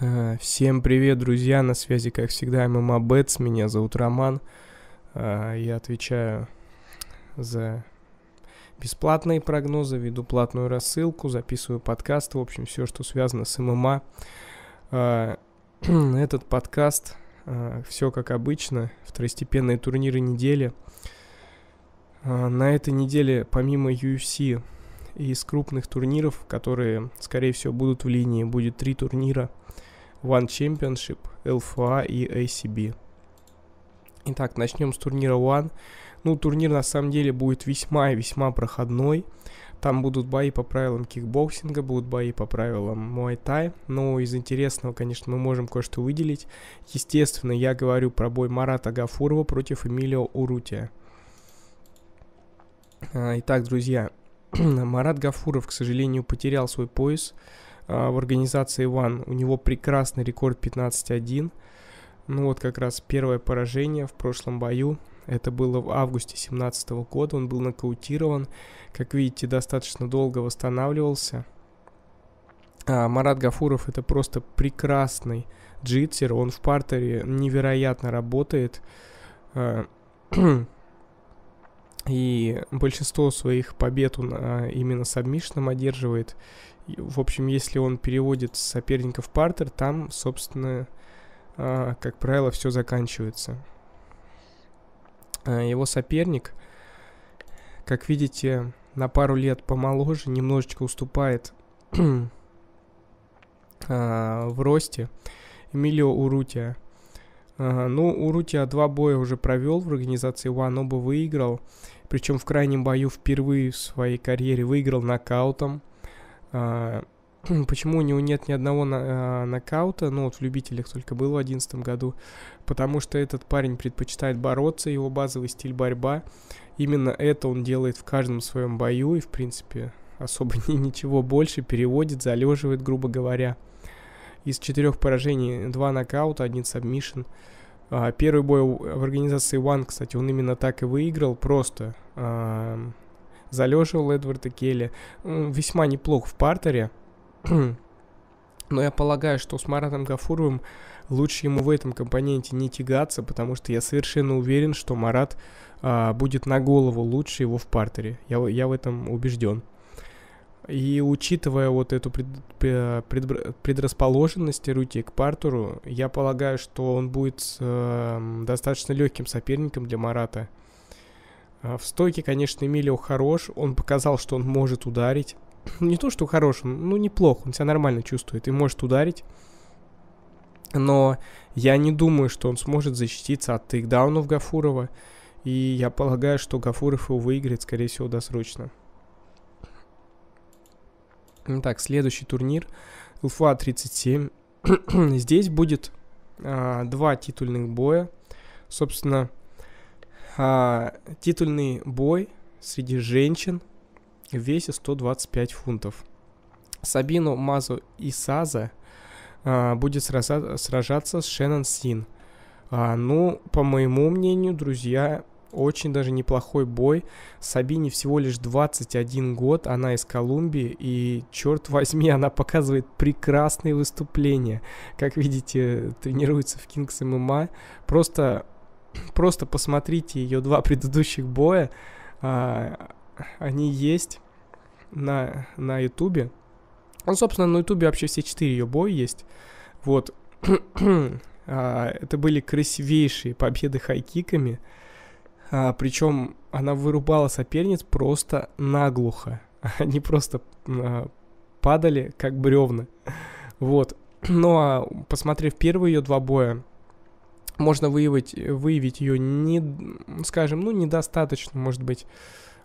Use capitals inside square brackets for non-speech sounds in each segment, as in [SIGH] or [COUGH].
Э, всем привет, друзья, на связи, как всегда, ММА Бетс, меня зовут Роман. Э, я отвечаю за бесплатные прогнозы, веду платную рассылку, записываю подкасты, в общем, все, что связано с ММА. Э, [CLEARS THROAT] этот подкаст, все как обычно, второстепенные турниры недели. На этой неделе, помимо UFC, из крупных турниров, которые, скорее всего, будут в линии, будет три турнира – One Championship, LFA и ACB. Итак, начнем с турнира One. Ну, турнир на самом деле будет весьма и весьма проходной. Там будут бои по правилам кикбоксинга, будут бои по правилам муай-тай. Но ну, из интересного, конечно, мы можем кое-что выделить. Естественно, я говорю про бой Марата Гафурова против Эмилио Урутия. А, итак, друзья, [CLEARS THROAT] Марат Гафуров, к сожалению, потерял свой пояс. А, в организации One. У него прекрасный рекорд 15-1. Ну вот как раз первое поражение в прошлом бою. Это было в августе 2017 года. Он был нокаутирован. Как видите, достаточно долго восстанавливался. А, Марат Гафуров это просто прекрасный джитсер. Он в партере невероятно работает. А, [CLEARS THROAT] и большинство своих побед он а, именно сабмишном одерживает. В общем, если он переводит соперника в партер, там, собственно, а, как правило, все заканчивается. А, его соперник, как видите, на пару лет помоложе, немножечко уступает [CLEARS THROAT] а, в росте Эмилио Урутия. Ну, Урутия два боя уже провел в организации One, оба выиграл. Причем в крайнем бою впервые в своей карьере выиграл нокаутом. А, [CLEARS THROAT] почему у него нет ни одного а, нокаута, ну вот в любителях только был в 2011 году, потому что этот парень предпочитает бороться, его базовый стиль борьба. Именно это он делает в каждом своем бою и, в принципе, особо [LAUGHS] ничего больше, переводит, залеживает, грубо говоря. Из четырех поражений два нокаута, один сабмишн. А, первый бой в организации One, кстати, он именно так и выиграл, просто... А, залеживал Эдварда Келли. Весьма неплох в партере. [CLEARS THROAT] Но я полагаю, что с Маратом Гафуровым лучше ему в этом компоненте не тягаться, потому что я совершенно уверен, что Марат а, будет на голову лучше его в партере. Я, я в этом убежден. И учитывая вот эту пред, пред, предрасположенность Рути к партеру, я полагаю, что он будет э, достаточно легким соперником для Марата. А, в стойке, конечно, Эмилио хорош, он показал, что он может ударить. [CLEARS THROAT] Не то, что хорош, ну неплох. он себя нормально чувствует и может ударить. Но я не думаю, что он сможет защититься от тейкдаунов Гафурова. И я полагаю, что Гафуров его выиграет, скорее всего, досрочно. Так, следующий турнир. ЛФА 37. [CLEARS THROAT] Здесь будет а, два титульных боя. Собственно, а, титульный бой среди женщин в весе 125 фунтов. Сабину Мазу Исаза а, будет сраза- сражаться с Шеннон Син. А, ну, по моему мнению, друзья, очень даже неплохой бой. Сабине всего лишь 21 год, она из Колумбии, и, черт возьми, [LAUGHS] она показывает прекрасные выступления. Как видите, тренируется в Kings MMA. Просто [CLEARS THROAT] Просто посмотрите ее два [LAUGHS] предыдущих боя. А, они есть на, на Ютубе. Ну, собственно, на Ютубе вообще все четыре ее боя есть. Вот. [CLEARS THROAT] а, это были красивейшие победы хайкиками. А, причем она вырубала соперниц просто наглухо. [LAUGHS] Они просто а, падали, как бревна. Вот. [CLEARS THROAT] Ну а посмотрев первые ее два боя, можно выявить, э, выявить ее, не, скажем, ну, недостаточно, может быть,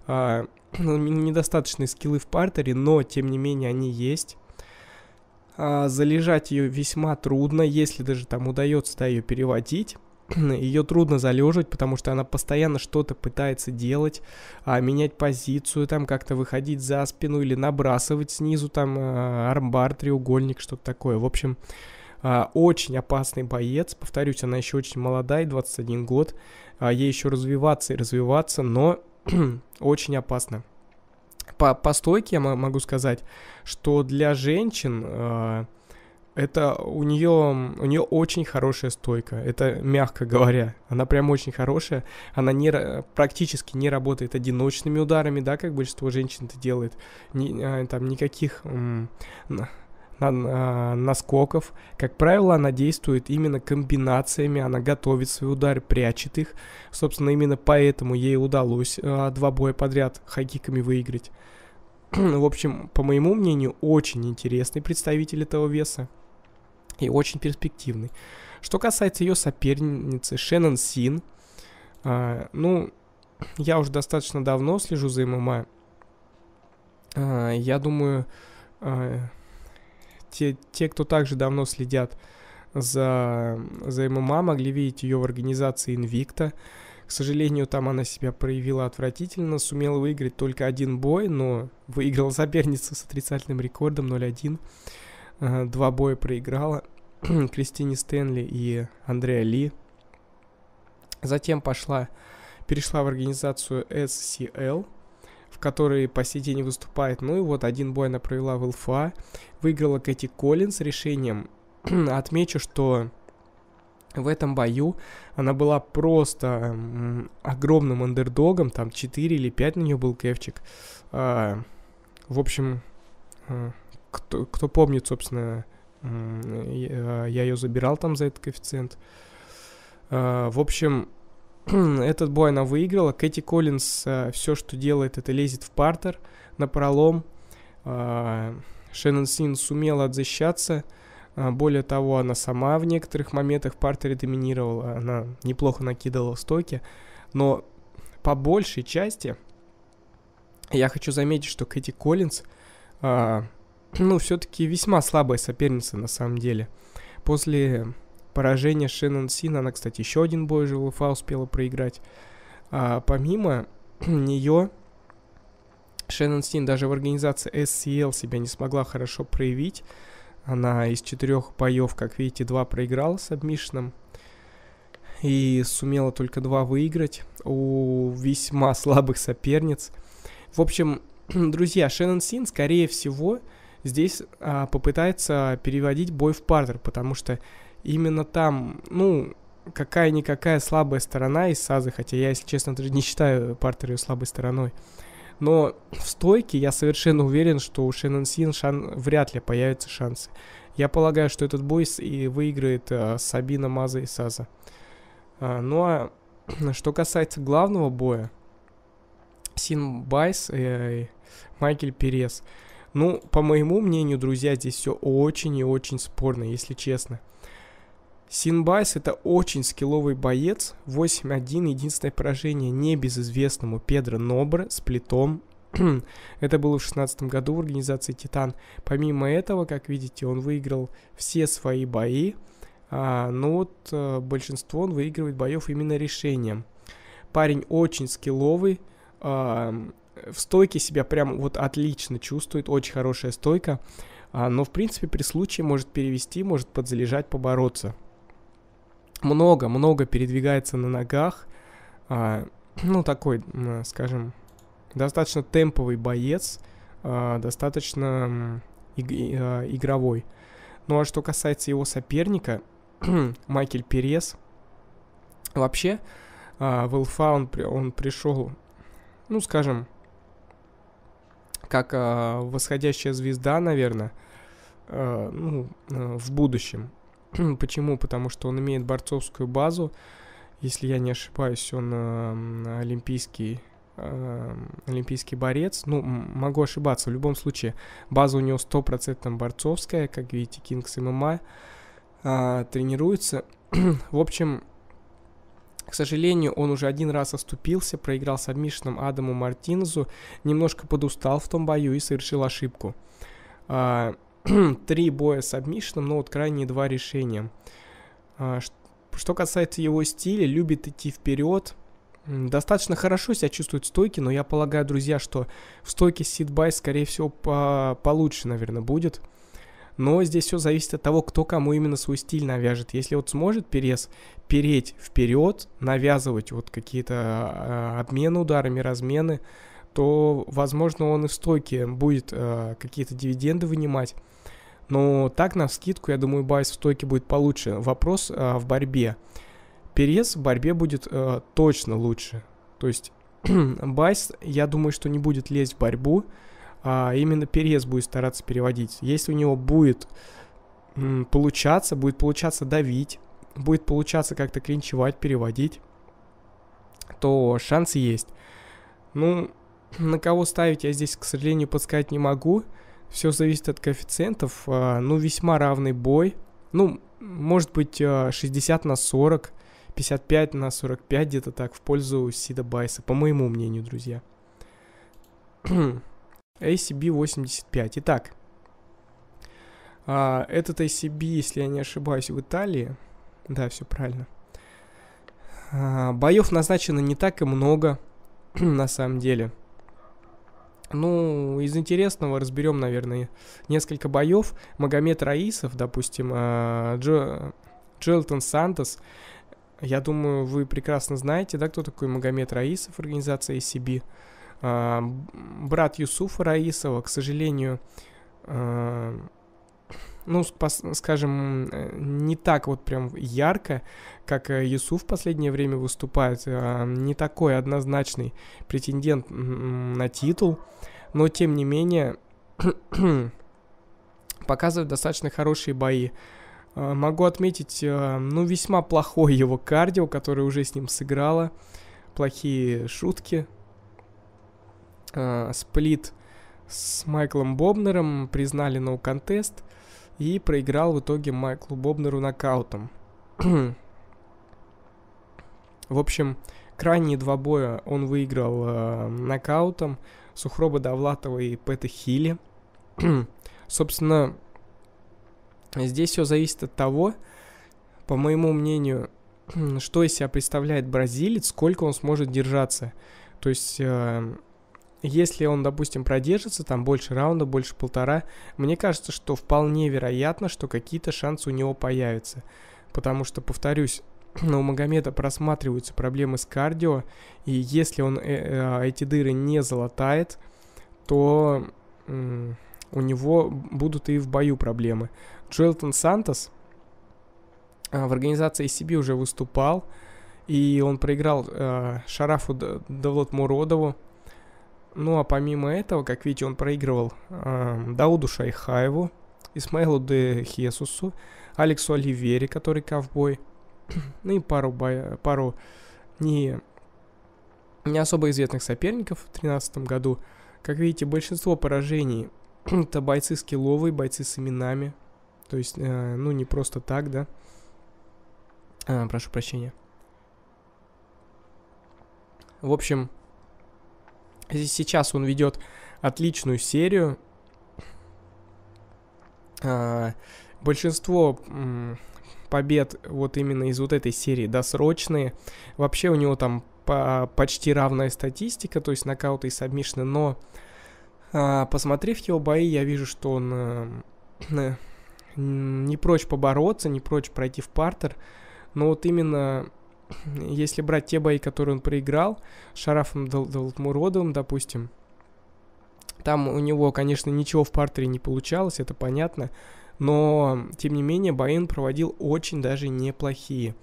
э, [CLEARS THROAT] недостаточные скиллы в партере, но, тем не менее, они есть. А, залежать ее весьма трудно, если даже там удается да, ее переводить. [CLEARS THROAT] ее трудно залеживать, потому что она постоянно что-то пытается делать, а, менять позицию, там как-то выходить за спину или набрасывать снизу там а, армбар, треугольник, что-то такое. В общем, а, очень опасный боец, повторюсь, она еще очень молодая, 21 год, а, ей еще развиваться и развиваться, но [CLEARS THROAT] очень опасно. По, по стойке я могу сказать, что для женщин... А, это у нее, у нее очень хорошая стойка, это мягко говоря, она прям очень хорошая, она не, практически не работает одиночными ударами, да, как большинство женщин это делает, Ни, а, там никаких м, а, наскоков. Как правило, она действует именно комбинациями, она готовит свой удар, прячет их. Собственно, именно поэтому ей удалось а, два боя подряд хакиками выиграть. [CLEARS THROAT] В общем, по моему мнению, очень интересный представитель этого веса и очень перспективный. Что касается ее соперницы Шеннон Син, а, ну, я уже достаточно давно слежу за ММА. я думаю, те, те, кто также давно следят за, за ММА, могли видеть ее в организации Invicta. К сожалению, там она себя проявила отвратительно, сумела выиграть только один бой, но выиграла [LAUGHS] соперницу с отрицательным рекордом 0-1. Э, два боя проиграла [CLEARS THROAT] Кристине Стэнли и Андреа Ли. Затем пошла, перешла в организацию SCL – которые по сей день выступает. Ну и вот один бой она провела в ЛФА, выиграла Кэти Коллинс решением. [CLEARS THROAT] Отмечу, что в этом бою она была просто огромным андердогом, там 4 или 5 на нее был кэфчик. А, в общем, э, кто, кто помнит, собственно, я ее забирал там за этот коэффициент. А, в общем, [CLEARS THROAT] этот бой она выиграла. Кэти Коллинс э, все, что делает, это лезет в партер на пролом. Э, Шеннон Син сумела отзащищаться. Э, более того, она сама в некоторых моментах в партере доминировала. Она неплохо накидывала стойки. Но по большей части я хочу заметить, что Кэти Коллинс э, [CLEARS THROAT] ну, все-таки весьма слабая соперница на самом деле. После Поражение Шеннон Син, она, кстати, еще один бой же ЛФА успела проиграть. А, помимо [CLEARS THROAT] нее Шеннон Син даже в организации SCL себя не смогла хорошо проявить. Она из четырех боев, как видите, два проиграла с обмишином и сумела только два выиграть у весьма [LAUGHS] слабых соперниц. В общем, [CLEARS THROAT] друзья, Шеннон Син, скорее всего, здесь а, попытается переводить бой в партер, потому что именно там, ну, какая-никакая слабая сторона из Сазы, хотя я, если честно, не считаю Партер ее слабой стороной. Но в стойке я совершенно уверен, что у Шеннон Син шан... вряд ли появятся шансы. Я полагаю, что этот бой и выиграет э, Сабина Маза и Саза. А, ну а [CLEARS THROAT] что касается главного боя, Син Байс и, э, и э, Майкель Перес. Ну, по моему мнению, друзья, здесь все очень и очень спорно, если честно. Синбайс это очень скилловый боец, 8-1, единственное поражение небезызвестному Педро Нобре с плитом [CLEARS THROAT] это было в 16 году в организации «Титан». Помимо этого, как видите, он выиграл все свои бои, а, но ну вот а, большинство он выигрывает боев именно решением. Парень очень скилловый, а, в стойке себя прям вот отлично чувствует, очень хорошая стойка, а, но в принципе при случае может перевести, может подзалежать, побороться – много-много передвигается на ногах. А, ну, такой, скажем, достаточно темповый боец, а, достаточно иг а, игровой. Ну, а что касается его соперника, [CLEARS THROAT] Майкель Перес, вообще, а, в ЛФА он, он пришел, ну, скажем, как а, восходящая звезда, наверное, а, ну, а, в будущем. [CLEARS THROAT] Почему? Потому что он имеет борцовскую базу. Если я не ошибаюсь, он э, олимпийский э, олимпийский борец, ну, могу ошибаться, в любом случае, база у него стопроцентно борцовская, как видите, Kings MMA, э, а, тренируется, [CLEARS THROAT] в общем, к сожалению, он уже один раз оступился, проиграл с сабмишином Адаму Мартинзу, немножко подустал в том бою и совершил ошибку. А, [CLEARS THROAT] три боя с обмишином, но вот крайние два решения. А, что касается его стиля, любит идти вперед, достаточно хорошо себя чувствует в стойке, но я полагаю, друзья, что в стойке сидбай, скорее всего, по получше, наверное, будет. Но здесь все зависит от того, кто кому именно свой стиль навяжет. Если вот сможет перес переть вперед, навязывать вот какие-то э, обмены ударами, размены, то, возможно, он и в стойке будет э, какие-то дивиденды вынимать. Но так, на скидку, я думаю, Байс в стойке будет получше. Вопрос э, в борьбе. Перес в борьбе будет э, точно лучше. То есть [CLEARS THROAT] Байс, я думаю, что не будет лезть в борьбу, а именно Перес будет стараться переводить. Если у него будет м, получаться, будет получаться давить, будет получаться как-то клинчевать, переводить, то шанс есть. Ну, [CLEARS THROAT] на кого ставить я здесь, к сожалению, подсказать не могу все зависит от коэффициентов, а, ну, весьма равный бой. Ну, может быть, 60 а, на 40, 55 на 45, где-то так, в пользу Сида Байса, по моему мнению, друзья. ACB [CLEARS THROAT] 85. Итак, а, этот ACB, если я не ошибаюсь, в Италии. Да, все правильно. Боев назначено не так и много, [CLEARS THROAT] на самом деле. Ну, из интересного разберем, наверное, несколько боев. Магомед Раисов, допустим, а, Джо... Джелтон Сантос. Я думаю, вы прекрасно знаете, да, кто такой Магомед Раисов, организация ACB. А, брат Юсуфа Раисова, к сожалению, а, ну, скажем, э, не так вот прям ярко, как э, Юсуф в последнее время выступает, а, не такой однозначный претендент на титул, но тем не менее [CLEARS THROAT] показывает достаточно хорошие бои. А, могу отметить, а, ну, весьма плохое его кардио, которое уже с ним сыграло, плохие шутки, сплит с Майклом Бобнером признали no contest – и проиграл в итоге Майклу Бобнеру нокаутом. [CLEARS THROAT] в общем, крайние два боя он выиграл э, нокаутом Сухроба Давлатова и Пэта Хилли. [CLEARS THROAT] Собственно, здесь все зависит от того, по моему мнению, [CLEARS THROAT] что из себя представляет бразилец, сколько он сможет держаться. То есть э, если он, допустим, продержится там больше раунда, больше полтора, мне кажется, что вполне вероятно, что какие-то шансы у него появятся. Потому что, повторюсь, [CLEARS THROAT] но ну, у Магомеда просматриваются проблемы с кардио, и если он э, э, эти дыры не залатает, то у него будут и в бою проблемы. Джоэлтон Сантос э, в организации ACB уже выступал, и он проиграл Шарафу Давлатмуродову. Ну а помимо этого, как видите, он проигрывал э, Дауду Шайхаеву, Исмаилу де Хесусу, Алексу Оливере, который ковбой, [CLEARS THROAT] ну и пару, боя, пару не, не особо известных соперников в 2013 году. Как видите, большинство поражений [CLEARS THROAT] это бойцы скилловые, бойцы с именами. То есть, э, ну, не просто так, да. А, прошу прощения. В общем, Сейчас он ведет отличную серию. А, большинство побед вот именно из вот этой серии досрочные. Вообще у него там почти равная статистика, то есть нокауты и сабмишны, но а, посмотрев его бои, я вижу, что он э, э, не прочь побороться, не прочь пройти в партер, но вот именно [CLEARS THROAT] если брать те бои, которые он проиграл, Шарафом Дал допустим, там у него, конечно, ничего в партере не получалось, это понятно, но, тем не менее, бои он проводил очень даже неплохие.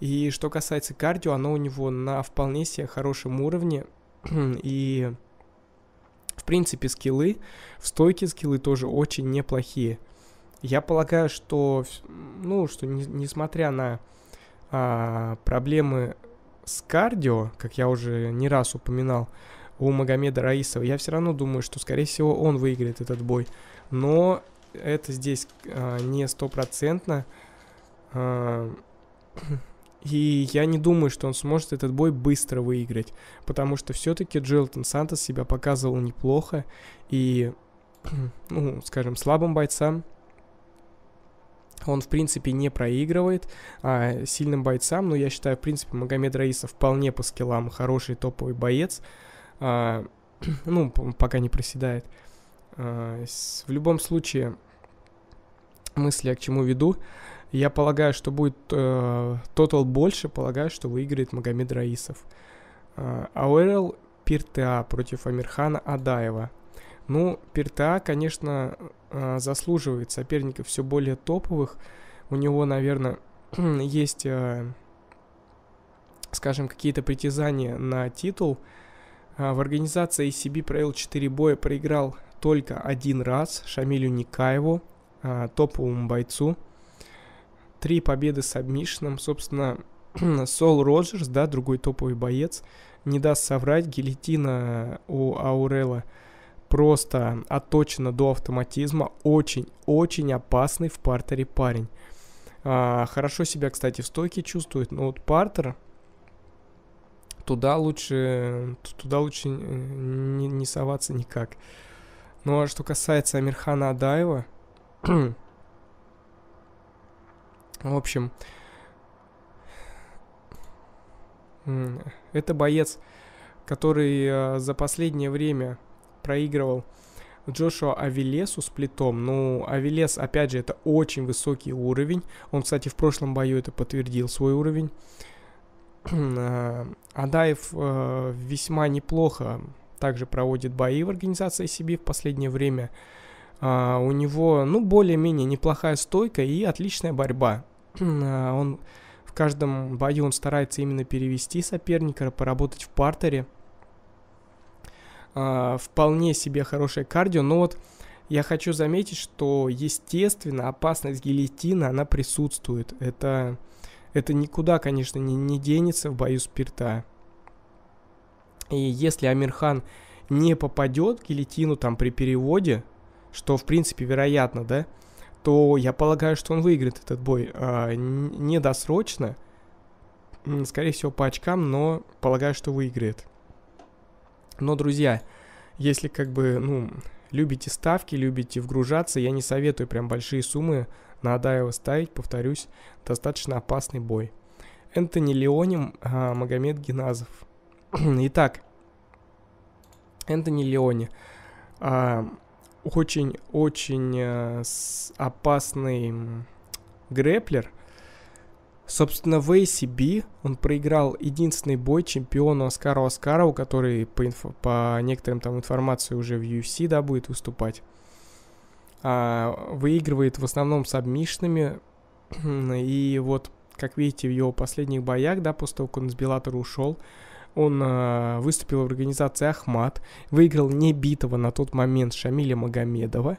И что касается кардио, оно у него на вполне себе хорошем уровне, [CLEARS THROAT] и, в принципе, скиллы, в стойке скиллы тоже очень неплохие. Я полагаю, что, ну, что не, несмотря на а, проблемы с кардио, как я уже не раз упоминал, у Магомеда Раисова, я все равно думаю, что, скорее всего, он выиграет этот бой. Но это здесь а, не стопроцентно. А, [CLEARS THROAT] и я не думаю, что он сможет этот бой быстро выиграть, потому что все-таки Джилтон Сантос себя показывал неплохо, и, [CLEARS THROAT] ну, скажем, слабым бойцам – он, в принципе, не проигрывает а, сильным бойцам, но ну, я считаю, в принципе, Магомед Раисов вполне по скиллам хороший топовый боец, а, [CLEARS THROAT] ну, пока не проседает. А, с, в любом случае, мысли я к чему веду, я полагаю, что будет э, тотал больше, полагаю, что выиграет Магомед Раисов. Э, Ауэрл Пиртеа против Амирхана Адаева. Ну, Пиртеа, конечно, а, заслуживает соперников все более топовых. У него, наверное, [CLEARS THROAT] есть, а, скажем, какие-то притязания на титул. А, в организации ACB провел 4 боя, проиграл только один раз Шамилю Никаеву, топовому бойцу. Три победы с сабмишином. Собственно, [CLEARS THROAT] Сол Роджерс, да, другой топовый боец, не даст соврать, гильотина у Аурела – просто отточено до автоматизма. Очень-очень опасный в партере парень. А, хорошо себя, кстати, в стойке чувствует, но вот партер туда лучше, туда лучше э, не, не соваться никак. Ну а что касается Амирхана Адаева, в общем, это боец, который э, за последнее время проигрывал Джошуа Авилесу с плитом. Ну, Авилес, опять же, это очень высокий уровень. Он, кстати, в прошлом бою это подтвердил свой уровень. [CLEARS THROAT] А, Адаев э, весьма неплохо также проводит бои в организации себе в последнее время. А, у него, ну, более-менее неплохая стойка и отличная борьба. [CLEARS THROAT] А, он в каждом бою он старается именно перевести соперника, поработать в партере. А, вполне себе хорошее кардио, но вот я хочу заметить, что, естественно, опасность гильотина, она присутствует. Это, это никуда, конечно, не, не денется в бою спирта. И если Амирхан не попадет в гильотину там при переводе, что, в принципе, вероятно, да, то я полагаю, что он выиграет этот бой. А, недосрочно, скорее всего, по очкам, но полагаю, что выиграет. Но, друзья, если как бы, ну, любите ставки, любите вгружаться, я не советую прям большие суммы на Адаева ставить, повторюсь, достаточно опасный бой. Энтони Леоним, а, Магомед Геназов. [CLEARS THROAT] Итак, Энтони Леони. А, очень-очень а, опасный грэплер. Собственно, в ACB он проиграл единственный бой чемпиону Оскару Оскарову, который по, инфо, по некоторым там информации уже в UFC, да, будет выступать. А, выигрывает в основном с обмишными. [CLEARS THROAT] И вот, как видите, в его последних боях, да, после того, как он с Беллатора ушел, он э, выступил в организации Ахмат, выиграл небитого на тот момент Шамиля Магомедова,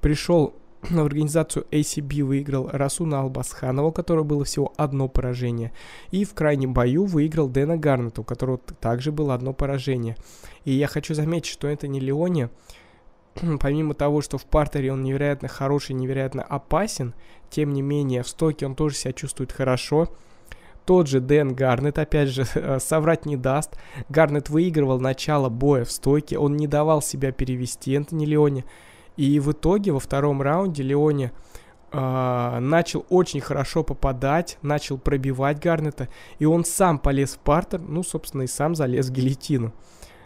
пришел [CLEARS THROAT] в организацию ACB выиграл Расуна Албасханова, у которого было всего одно поражение. И в крайнем бою выиграл Дэна Гарнета, у которого также было одно поражение. И я хочу заметить, что это не Леоне, [CLEARS THROAT] помимо того, что в партере он невероятно хороший, невероятно опасен, тем не менее в стоке он тоже себя чувствует хорошо. Тот же Дэн Гарнет, опять же, [LAUGHS] соврать не даст. Гарнет выигрывал начало боя в стойке, он не давал себя перевести Энтони Леоне. И в итоге во втором раунде Леони а, начал очень хорошо попадать, начал пробивать Гарнета, и он сам полез в партер, ну, собственно, и сам залез в гильотину.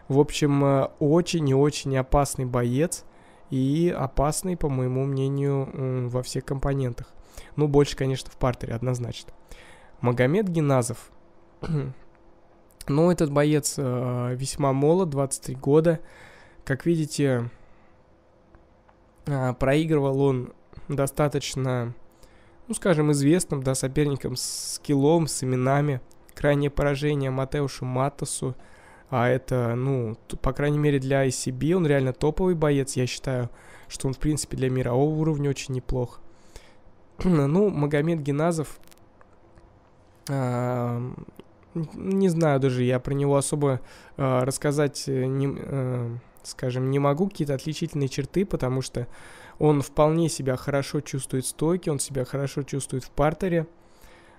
В общем, э, очень и очень опасный боец, и опасный, по моему мнению, во всех компонентах. Ну, больше, конечно, в партере, однозначно. Магомед Геназов. [CLEARS THROAT] ну, этот боец э, весьма молод, 23 года. Как видите, а, проигрывал он достаточно, ну скажем, известным, да, соперником с скиллом, с именами. Крайнее поражение Матеушу Матасу, а это, ну, по крайней мере для ICB он реально топовый боец, я считаю, что он, в принципе, для мирового уровня очень неплох. [CLEARS THROAT] ну, Магомед Геназов, а, не знаю даже, я про него особо а, рассказать э, не э, скажем, не могу какие-то отличительные черты, потому что он вполне себя хорошо чувствует в стойке, он себя хорошо чувствует в партере.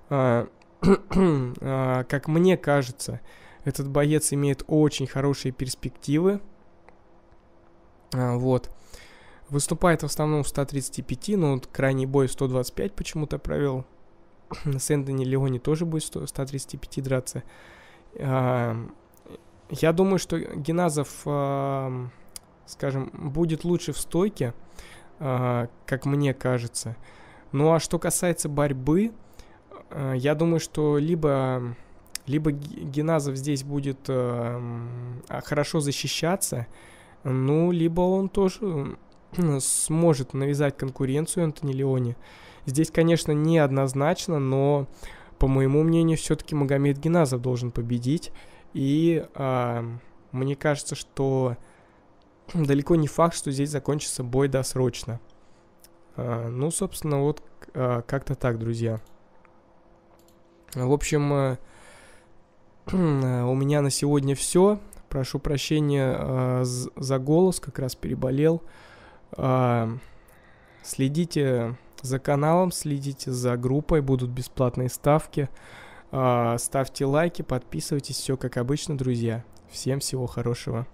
А, [CLEARS THROAT] а, как мне кажется, этот боец имеет очень хорошие перспективы. А, вот. Выступает в основном в 135, но вот крайний бой 125 почему-то провел. [CLEARS THROAT] С Энтони Леони тоже будет 135 драться. Я думаю, что Геназов, э, скажем, будет лучше в стойке, э, как мне кажется. Ну а что касается борьбы, э, я думаю, что либо, либо Геназов здесь будет хорошо защищаться, ну, либо он тоже сможет навязать конкуренцию Антони Леоне. Здесь, конечно, неоднозначно, но, по моему мнению, все-таки Магомед Геназов должен победить. И э, мне кажется, что [CLEARS THROAT] далеко не факт, что здесь закончится бой досрочно. Э, ну, собственно, вот э, как-то так, друзья. В общем, э, [CLEARS THROAT] у меня на сегодня все. Прошу прощения э, за голос, как раз переболел. Э, следите за каналом, следите за группой, будут бесплатные ставки. А, ставьте лайки, подписывайтесь, все как обычно, друзья. Всем всего хорошего.